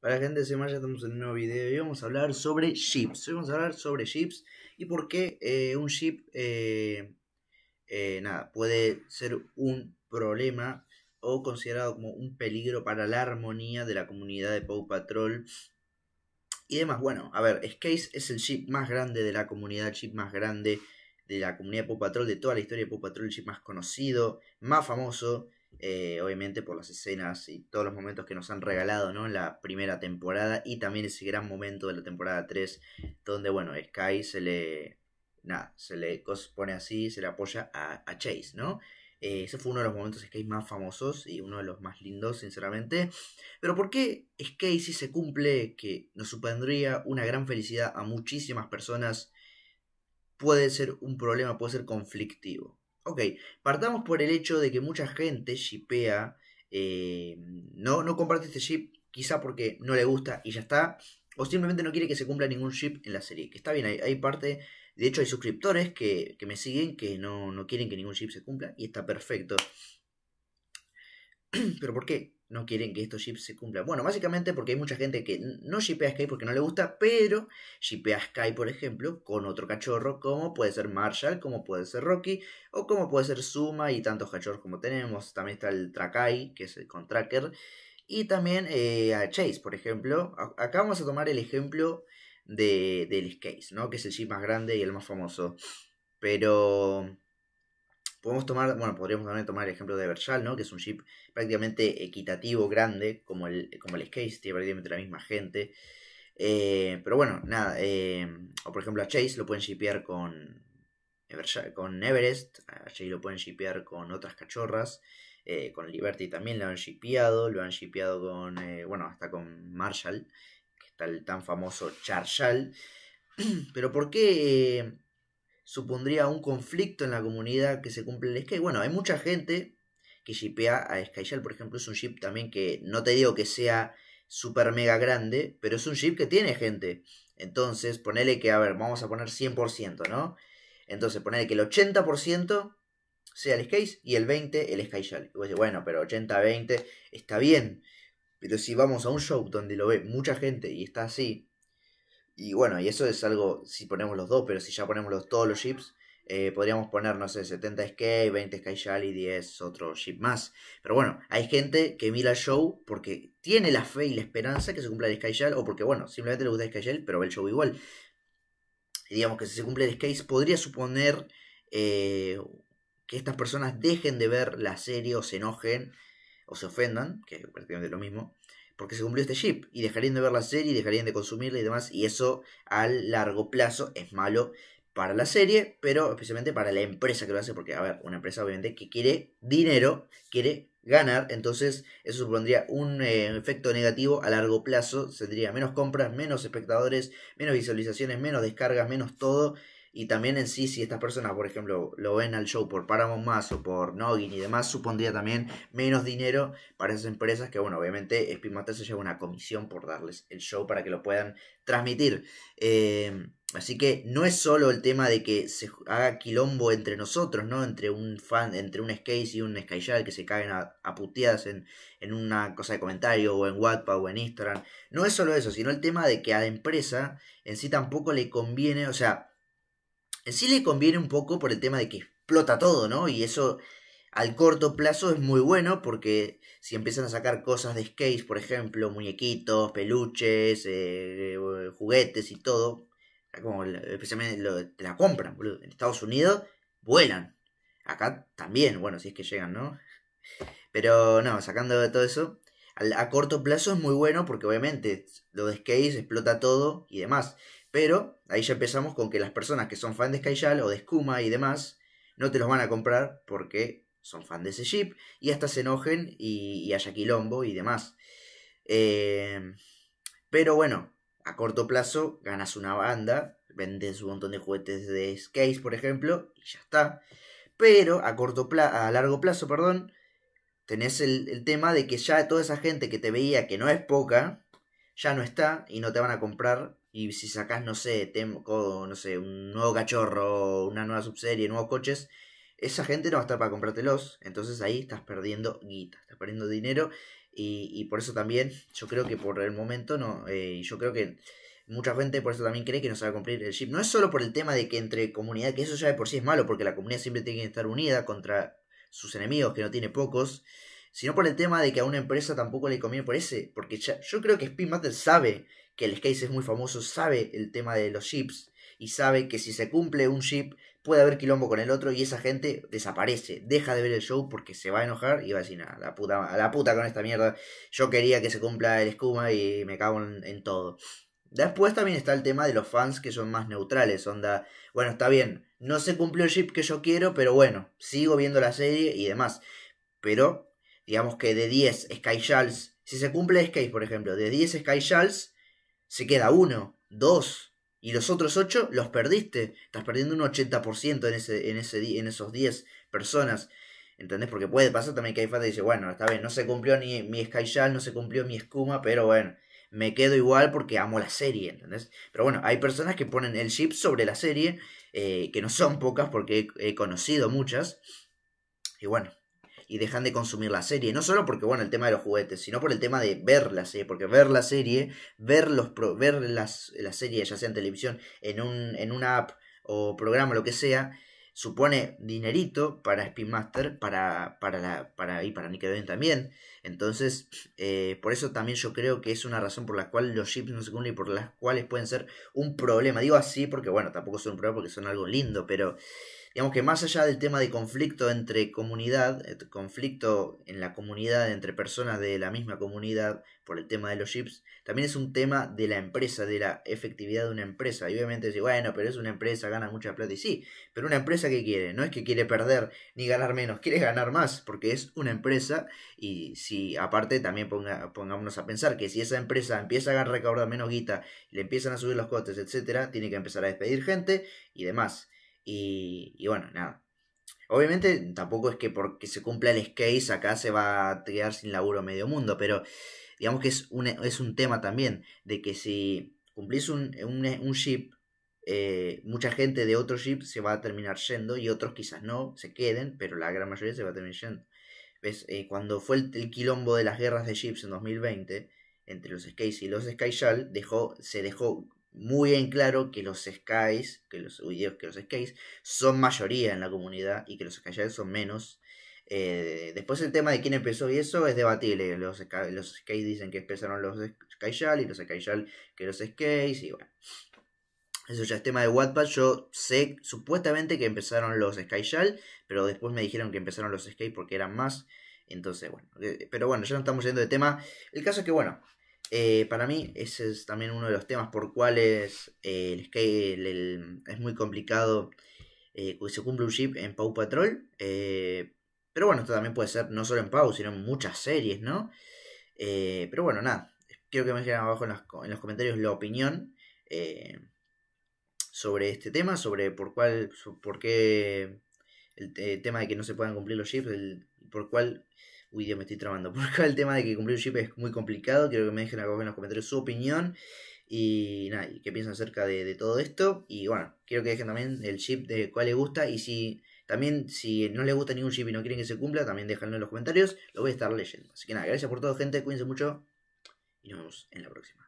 Para gente de semana estamos en un nuevo video y vamos a hablar sobre chips. Hoy vamos a hablar sobre chips y por qué eh, un chip eh, eh, nada, puede ser un problema o considerado como un peligro para la armonía de la comunidad de Paw Patrol y demás. Bueno, a ver, Skase es el chip más grande de la comunidad, el chip más grande de la comunidad de Paw Patrol, de toda la historia de Paw Patrol, el chip más conocido, más famoso eh, obviamente por las escenas y todos los momentos que nos han regalado ¿no? en la primera temporada y también ese gran momento de la temporada 3 donde bueno, Sky se le, se le pone así, se le apoya a, Chase, ¿no? Eh, ese fue uno de los momentos Sky más famosos y uno de los más lindos, sinceramente. Pero ¿por qué Sky si se cumple, que nos supondría una gran felicidad a muchísimas personas, puede ser un problema, puede ser conflictivo? Ok, partamos por el hecho de que mucha gente shipea, eh, no, no comparte este ship quizá porque no le gusta y ya está, o simplemente no quiere que se cumpla ningún ship en la serie, que está bien, hay, hay parte, de hecho hay suscriptores que, me siguen que no, no quieren que ningún ship se cumpla y está perfecto. Pero ¿por qué? no quieren que estos chips se cumplan. Bueno, básicamente porque hay mucha gente que no shipea Sky porque no le gusta, pero shipea Sky, por ejemplo, con otro cachorro, como puede ser Marshall, como puede ser Rocky, o como puede ser Suma y tantos cachorros como tenemos. También está el Trakai, que es el con Tracker, y también eh, a Chase, por ejemplo. Acá vamos a tomar el ejemplo de, del Case, ¿no? Que es el chip más grande y el más famoso. Pero tomar, bueno, podríamos también tomar el ejemplo de Versal, ¿no? Que es un chip prácticamente equitativo, grande, como el, como el Skate, tiene prácticamente la misma gente. Eh, pero bueno, nada, eh, o por ejemplo a Chase lo pueden shipear con, con Everest, a Chase lo pueden shipear con otras cachorras, eh, con Liberty también lo han shipeado, lo han shipeado con, bueno, hasta con Marshall, que está el tan famoso Charshall. Pero ¿por qué supondría un conflicto en la comunidad que se cumple el skate. Bueno, hay mucha gente que shipea a Skyshell, por ejemplo, es un ship también que no te digo que sea super mega grande, pero es un ship que tiene gente. Entonces, ponele que, a ver, vamos a poner 100%, ¿no? Entonces, ponele que el 80% sea el skate y el 20% el Shell. Y vos bueno, pero 80-20 está bien. Pero si vamos a un show donde lo ve mucha gente y está así, y bueno, y eso es algo, si ponemos los dos, pero si ya ponemos todos los chips, eh, podríamos poner, no sé, 70 SK, 20 Sky y 10 otro chip más. Pero bueno, hay gente que mira el show porque tiene la fe y la esperanza que se cumpla el Sky o porque, bueno, simplemente le gusta el Sky pero ve el show igual. Y digamos que si se cumple el Sky, podría suponer eh, que estas personas dejen de ver la serie o se enojen o se ofendan, que es prácticamente lo mismo, porque se cumplió este chip y dejarían de ver la serie, dejarían de consumirla y demás, y eso a largo plazo es malo para la serie, pero especialmente para la empresa que lo hace, porque, a ver, una empresa obviamente que quiere dinero, quiere ganar, entonces eso supondría un eh, efecto negativo a largo plazo, tendría menos compras, menos espectadores, menos visualizaciones, menos descargas, menos todo, y también en sí, si estas personas, por ejemplo, lo ven al show por Paramount Más o por Noggin y demás, supondría también menos dinero para esas empresas que, bueno, obviamente Spinmaster se lleva una comisión por darles el show para que lo puedan transmitir. Eh, así que no es solo el tema de que se haga quilombo entre nosotros, ¿no? Entre un fan, entre un Skate y un Skyjar que se caguen a, a puteadas en, en, una cosa de comentario o en WhatsApp o en Instagram. No es solo eso, sino el tema de que a la empresa en sí tampoco le conviene, o sea sí le conviene un poco por el tema de que explota todo, ¿no? Y eso al corto plazo es muy bueno porque si empiezan a sacar cosas de Skates, por ejemplo, muñequitos, peluches, eh, eh, juguetes y todo, como especialmente la compran, boludo. En Estados Unidos vuelan. Acá también, bueno, si es que llegan, ¿no? Pero no, sacando de todo eso, a, corto plazo es muy bueno porque obviamente lo de Skates explota todo y demás. Pero ahí ya empezamos con que las personas que son fans de Skyjal o de Skuma y demás no te los van a comprar porque son fan de ese jeep. y hasta se enojen y, haya quilombo y demás. Eh, pero bueno, a corto plazo ganas una banda, vendes un montón de juguetes de Skates, por ejemplo, y ya está. Pero a, corto a largo plazo, perdón, tenés el, tema de que ya toda esa gente que te veía, que no es poca, ya no está y no te van a comprar y si sacas, no sé, no sé, un nuevo cachorro, una nueva subserie, nuevos coches, esa gente no va a estar para comprártelos. Entonces ahí estás perdiendo guita, estás perdiendo dinero. Y, y por eso también, yo creo que por el momento no. Eh, yo creo que mucha gente por eso también cree que no se va a cumplir el chip. No es solo por el tema de que entre comunidad, que eso ya de por sí es malo, porque la comunidad siempre tiene que estar unida contra sus enemigos, que no tiene pocos sino por el tema de que a una empresa tampoco le conviene por ese, porque ya, yo creo que Spin Master sabe que el Skate es muy famoso, sabe el tema de los chips y sabe que si se cumple un chip puede haber quilombo con el otro y esa gente desaparece, deja de ver el show porque se va a enojar y va a decir, nada, la puta, a la puta con esta mierda, yo quería que se cumpla el escuma y me cago en, todo. Después también está el tema de los fans que son más neutrales, onda, bueno, está bien, no se cumplió el chip que yo quiero, pero bueno, sigo viendo la serie y demás. Pero digamos que de 10 Sky si se cumple Sky, por ejemplo, de 10 Sky se queda uno, dos, y los otros 8 los perdiste. Estás perdiendo un 80% en, ese, en, ese, en esos 10 personas. ¿Entendés? Porque puede pasar también que hay fans que dice, bueno, está bien, no se cumplió ni mi Sky no se cumplió mi Escuma, pero bueno, me quedo igual porque amo la serie, ¿entendés? Pero bueno, hay personas que ponen el chip sobre la serie, eh, que no son pocas porque he conocido muchas. Y bueno, y dejan de consumir la serie. No solo porque, bueno, el tema de los juguetes, sino por el tema de ver la serie. Porque ver la serie, ver, los ver las, la serie, ya sea en televisión, en, un, en una app o programa, lo que sea, supone dinerito para Spin Master, para, para, para, y para Nickelodeon también. Entonces, eh, por eso también yo creo que es una razón por la cual los chips no se cumplen y por las cuales pueden ser un problema. Digo así porque, bueno, tampoco son un problema porque son algo lindo, pero Digamos que más allá del tema de conflicto entre comunidad, eh, conflicto en la comunidad entre personas de la misma comunidad por el tema de los chips, también es un tema de la empresa, de la efectividad de una empresa. Y obviamente decir, bueno, pero es una empresa, gana mucha plata y sí, pero una empresa que quiere, no es que quiere perder ni ganar menos, quiere ganar más porque es una empresa y si aparte también pongámonos a pensar que si esa empresa empieza a recaudar menos guita, le empiezan a subir los costes, etcétera, tiene que empezar a despedir gente y demás. Y, bueno, nada. Obviamente tampoco es que porque se cumpla el skate acá se va a quedar sin laburo medio mundo, pero digamos que es un, es un tema también de que si cumplís un, un, ship, eh, mucha gente de otro ship se va a terminar yendo y otros quizás no, se queden, pero la gran mayoría se va a terminar yendo. Eh, cuando fue el, quilombo de las guerras de ships en 2020, entre los skates y los Skyshall, dejó, se dejó muy en claro que los Skies, que los videos que los Skies son mayoría en la comunidad y que los Skyjack son menos. Eh, después el tema de quién empezó y eso es debatible. Los, los dicen que empezaron los Skyjack y los skyshall que los Skies y bueno. Eso ya es tema de Wattpad. Yo sé supuestamente que empezaron los Skyjack, pero después me dijeron que empezaron los skate porque eran más. Entonces, bueno. Eh, pero bueno, ya no estamos yendo de tema. El caso es que, bueno, eh, para mí ese es también uno de los temas por cuales eh, es muy complicado eh, que se cumpla un jeep en Paw Patrol. pero bueno, esto también puede ser no solo en Paw, sino en muchas series, ¿no? pero bueno, nada. Quiero que me dejen abajo en los, comentarios la opinión sobre este tema, sobre por cuál, por qué el, tema de que no se puedan cumplir los Jeeps. por cuál Uy, Dios, me estoy trabando. Porque el tema de que cumplir un chip es muy complicado. Quiero que me dejen acá en los comentarios su opinión. Y nada, y qué piensan acerca de, de, todo esto. Y bueno, quiero que dejen también el chip de cuál les gusta. Y si también, si no les gusta ningún chip y no quieren que se cumpla, también déjanlo en los comentarios. Lo voy a estar leyendo. Así que nada, gracias por todo, gente. Cuídense mucho. Y nos vemos en la próxima.